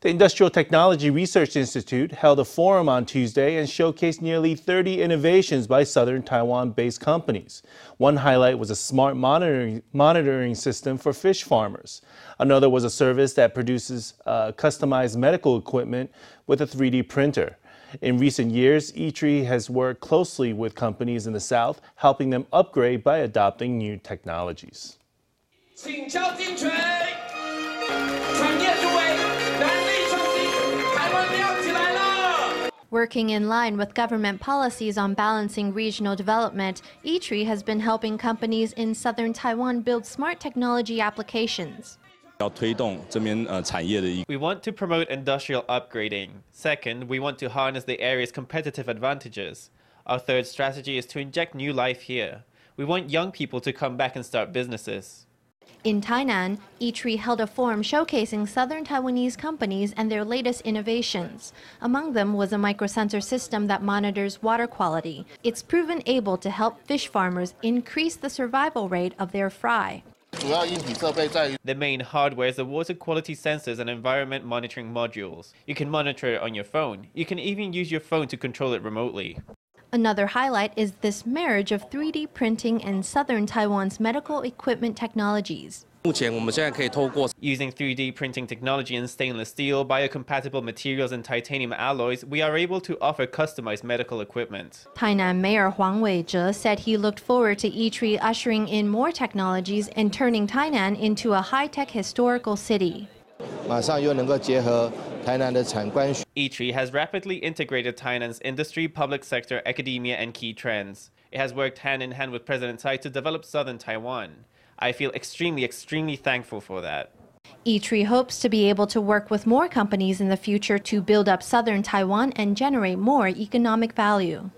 The Industrial Technology Research Institute held a forum on Tuesday and showcased nearly 30 innovations by southern Taiwan based companies. One highlight was a smart monitoring, monitoring system for fish farmers. Another was a service that produces uh, customized medical equipment with a 3D printer. In recent years, ETRI has worked closely with companies in the South, helping them upgrade by adopting new technologies. 请教精准 Working in line with government policies on balancing regional development, eTree has been helping companies in southern Taiwan build smart technology applications. We want to promote industrial upgrading. Second, we want to harness the area's competitive advantages. Our third strategy is to inject new life here. We want young people to come back and start businesses. In Tainan, E-Tree held a forum showcasing southern Taiwanese companies and their latest innovations. Among them was a microsensor system that monitors water quality. It's proven able to help fish farmers increase the survival rate of their fry. The main hardware is the water quality sensors and environment monitoring modules. You can monitor it on your phone. You can even use your phone to control it remotely. Another highlight is this marriage of 3D printing and southern Taiwan's medical equipment technologies. Using 3D printing technology and stainless steel, biocompatible materials and titanium alloys, we are able to offer customized medical equipment. Tainan Mayor Huang Weizhe said he looked forward to e ushering in more technologies and turning Tainan into a high-tech historical city. 马上又能够结合 Yitri has rapidly integrated Tainan's industry, public sector, academia, and key trends. It has worked hand in hand with President Tsai to develop southern Taiwan. I feel extremely, extremely thankful for that. Eatree hopes to be able to work with more companies in the future to build up southern Taiwan and generate more economic value.